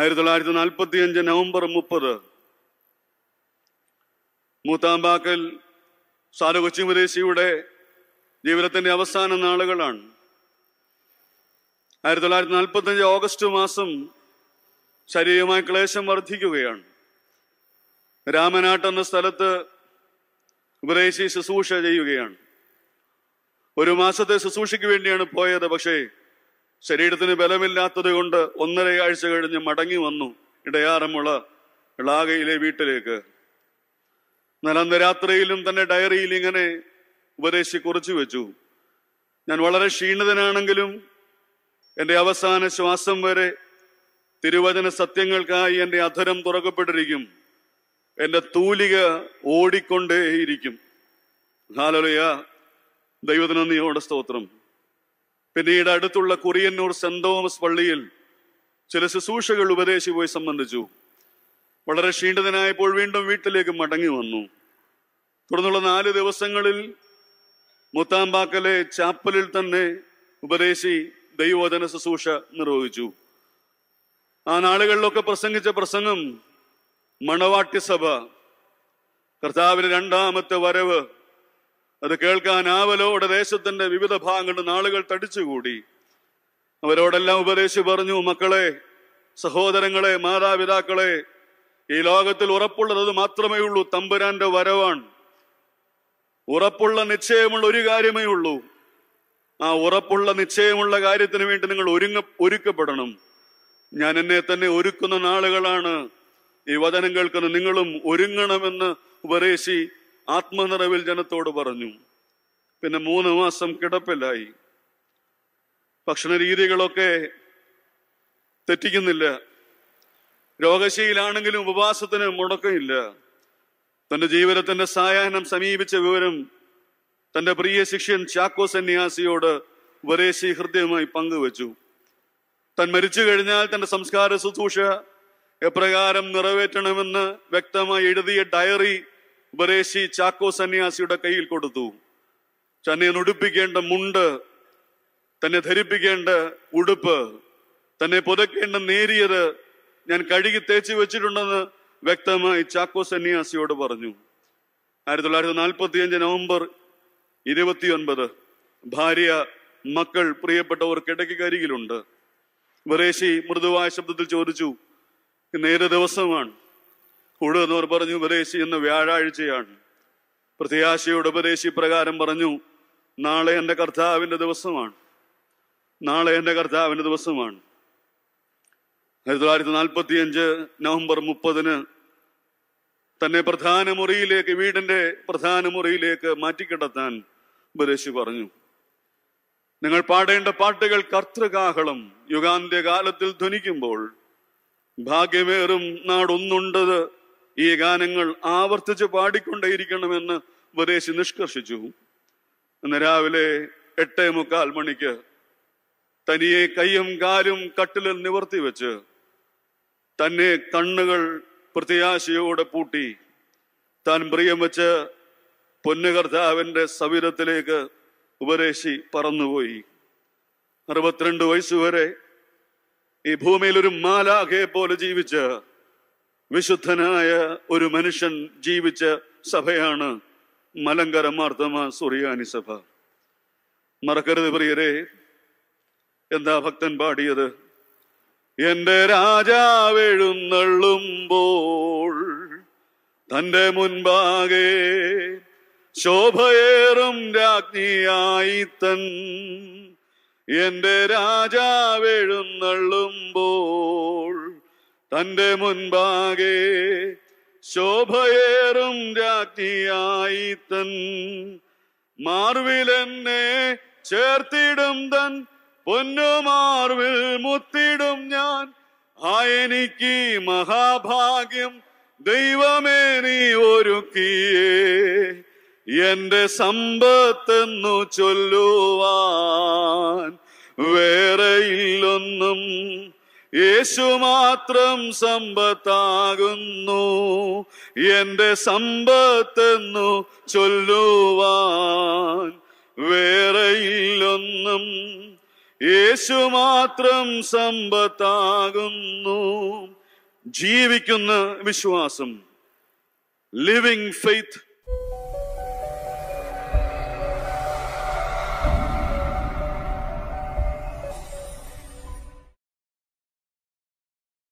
ആയിരത്തി തൊള്ളായിരത്തി നാൽപ്പത്തി അഞ്ച് നവംബർ മുപ്പത് മൂത്താമ്പാക്കൽ സാല കൊച്ചി മുദേശിയുടെ ജീവിതത്തിന്റെ അവസാന നാളുകളാണ് ആയിരത്തി തൊള്ളായിരത്തി നാൽപ്പത്തി അഞ്ച് ഓഗസ്റ്റ് മാസം ശരീരമായ ക്ലേശം വർദ്ധിക്കുകയാണ് രാമനാട്ടെന്ന സ്ഥലത്ത് ഉപദേശി ശുശ്രൂഷ ചെയ്യുകയാണ് ഒരു മാസത്തെ ശുശ്രൂഷയ്ക്ക് വേണ്ടിയാണ് പോയത് പക്ഷേ ശരീരത്തിന് ബലമില്ലാത്തത് കൊണ്ട് ഒന്നരയാഴ്ച കഴിഞ്ഞ് മടങ്ങി വന്നു ഇടയാറമുള ഇളാകയിലെ വീട്ടിലേക്ക് എന്നാൽ രാത്രിയിലും തന്റെ ഡയറിയിൽ ഇങ്ങനെ ഉപദേശി കുറിച്ചു വെച്ചു ഞാൻ വളരെ ക്ഷീണിതനാണെങ്കിലും എൻ്റെ അവസാന ശ്വാസം വരെ തിരുവചന സത്യങ്ങൾക്കായി എൻ്റെ അധരം തുറക്കപ്പെട്ടിരിക്കും എൻ്റെ തൂലിക ഓടിക്കൊണ്ടേയിരിക്കും ഹാലലയ ദൈവത്തിനന്ദിയോടെ സ്തോത്രം പിന്നീട് അടുത്തുള്ള കുറിയന്നൂർ സെന്റ് തോമസ് പള്ളിയിൽ ചില ശുശ്രൂഷകൾ പോയി സംബന്ധിച്ചു വളരെ ക്ഷീണിതനായപ്പോൾ വീണ്ടും വീട്ടിലേക്ക് മടങ്ങി വന്നു തുടർന്നുള്ള നാല് ദിവസങ്ങളിൽ മുത്താമ്പാക്കലെ ചാപ്പലിൽ തന്നെ ഉപദേശി ദൈവോധന ശുശ്രൂഷ നിർവഹിച്ചു ആ നാളുകളിലൊക്കെ പ്രസംഗിച്ച പ്രസംഗം മണവാട്യസഭ കർത്താവിന് രണ്ടാമത്തെ വരവ് അത് കേൾക്കാൻ ആവലോടെ ദേശത്തിന്റെ വിവിധ ഭാഗങ്ങളിൽ നാളുകൾ തടിച്ചുകൂടി അവരോടെല്ലാം ഉപദേശി പറഞ്ഞു മക്കളെ സഹോദരങ്ങളെ മാതാപിതാക്കളെ ഈ ലോകത്തിൽ ഉറപ്പുള്ളത് മാത്രമേ ഉള്ളൂ തമ്പുരാന്റെ വരവാണ് ഉറപ്പുള്ള നിശ്ചയമുള്ള ഒരു കാര്യമേ ഉള്ളൂ ആ ഉറപ്പുള്ള നിശ്ചയമുള്ള കാര്യത്തിന് വേണ്ടി നിങ്ങൾ ഒരുങ്ങ ഒരുക്കപ്പെടണം ഞാൻ എന്നെ തന്നെ ഒരുക്കുന്ന നാളുകളാണ് ഈ വചനം കേൾക്കുന്ന നിങ്ങളും ഒരുങ്ങണമെന്ന് ഉപദേശി ആത്മനിറവിൽ ജനത്തോട് പറഞ്ഞു പിന്നെ മൂന്ന് മാസം കിടപ്പിലായി ഭക്ഷണ രീതികളൊക്കെ തെറ്റിക്കുന്നില്ല രോഗശീലാണെങ്കിലും ഉപവാസത്തിന് മുടക്കമില്ല തന്റെ ജീവിതത്തിന്റെ സായാഹ്നം സമീപിച്ച വിവരം തന്റെ പ്രിയ ശിഷ്യൻ ചാക്കോ സന്യാസിയോട് ഉപദേശി ഹൃദ്യമായി പങ്കുവച്ചു തൻ മരിച്ചു കഴിഞ്ഞാൽ തന്റെ സംസ്കാര ശുശ്രൂഷ എപ്രകാരം നിറവേറ്റണമെന്ന് വ്യക്തമായി എഴുതിയ ഡയറി ഉപദേശി ചാക്കോ സന്യാസിയുടെ കയ്യിൽ കൊടുത്തു തന്നെ ഉടുപ്പിക്കേണ്ട മുണ്ട് തന്നെ ധരിപ്പിക്കേണ്ട ഉടുപ്പ് തന്നെ പുതയ്ക്കേണ്ട നേരിയത് ഞാൻ കഴുകി തേച്ച് വെച്ചിട്ടുണ്ടെന്ന് വ്യക്തമായി ചാക്കോ സന്യാസിയോട് പറഞ്ഞു ആയിരത്തി തൊള്ളായിരത്തി നാൽപ്പത്തി അഞ്ച് നവംബർ ഇരുപത്തിയൊൻപത് ഭാര്യ മക്കൾ പ്രിയപ്പെട്ടവർ കിടക്കരികിലുണ്ട് വരേശി മൃദുവായ ശബ്ദത്തിൽ ചോദിച്ചു ഇന്ന് ഏത് ദിവസമാണ് കൂടുതലൂർ പറഞ്ഞു ഉപദേശി ഇന്ന് വ്യാഴാഴ്ചയാണ് പ്രത്യാശയുടെ ഉപദേശി പ്രകാരം പറഞ്ഞു നാളെ എൻ്റെ കർത്താവിൻ്റെ ദിവസമാണ് നാളെ എൻ്റെ കർത്താവിൻ്റെ ദിവസമാണ് ആയിരത്തി തൊള്ളായിരത്തി നാൽപ്പത്തി അഞ്ച് നവംബർ മുപ്പതിന് തന്നെ പ്രധാന മുറിയിലേക്ക് വീടിന്റെ പ്രധാന മുറിയിലേക്ക് മാറ്റിക്കിടത്താൻ ഉപദേശി പറഞ്ഞു നിങ്ങൾ പാടേണ്ട പാട്ടുകൾ കർത്തൃകാഹളം യുഗാന്ത്യകാലത്തിൽ ധ്വനിക്കുമ്പോൾ ഭാഗ്യമേറും നാടൊന്നുണ്ടത് ഈ ഗാനങ്ങൾ ആവർത്തിച്ച് പാടിക്കൊണ്ടേയിരിക്കണമെന്ന് ഉപദേശി നിഷ്കർഷിച്ചു ഇന്ന് രാവിലെ എട്ടേ മുക്കാൽ മണിക്ക് തനിയെ കയ്യും കാലും കട്ടിലിൽ നിവർത്തി വെച്ച് തന്നെ കണ്ണുകൾ പ്രത്യാശയോടെ പൂട്ടി താൻ പ്രിയം വെച്ച് പൊന്നുകർത്താവിന്റെ സവിധത്തിലേക്ക് ഉപദേശി പറന്നുപോയി അറുപത്തിരണ്ട് വയസ്സുവരെ ഈ ഭൂമിയിൽ ഒരു മാലാഖയെ പോലെ ജീവിച്ച് വിശുദ്ധനായ ഒരു മനുഷ്യൻ ജീവിച്ച സഭയാണ് മലങ്കര മാർത്തമ സുറിയാനി സഭ മറക്കരുത് പ്രിയരെ എന്താ ഭക്തൻ പാടിയത് എന്റെ രാജാവെഴുന്നള്ളുമ്പോൾ തന്റെ മുൻപാകെ ശോഭയേറും രാജ്ഞിയായി തൻ എന്റെ രാജാവെഴുന്നള്ളുമ്പോൾ തന്റെ മുൻപാകെ ശോഭയേറും രാജ്ഞിയായി തൻ എന്നെ ചേർത്തിടും തൻ പൊന്നു മാർവിൽ മുത്തിടും ഞാൻ ആ എനിക്ക് മഹാഭാഗ്യം ദൈവമേ നീ ഒരുക്കിയേ എന്റെ സമ്പത്തെന്നു ചൊല്ലുവാൻ വേറെ ഇല്ലൊന്നും യേശു മാത്രം സമ്പത്താകുന്നു എന്റെ സമ്പത്തെന്നു ചൊല്ലുവാൻ വേറെയില്ലൊന്നും യേശു മാത്രം സമ്പത്താകുന്നു ജീവിക്കുന്ന വിശ്വാസം ലിവിങ് ഫെയ്ത്ത്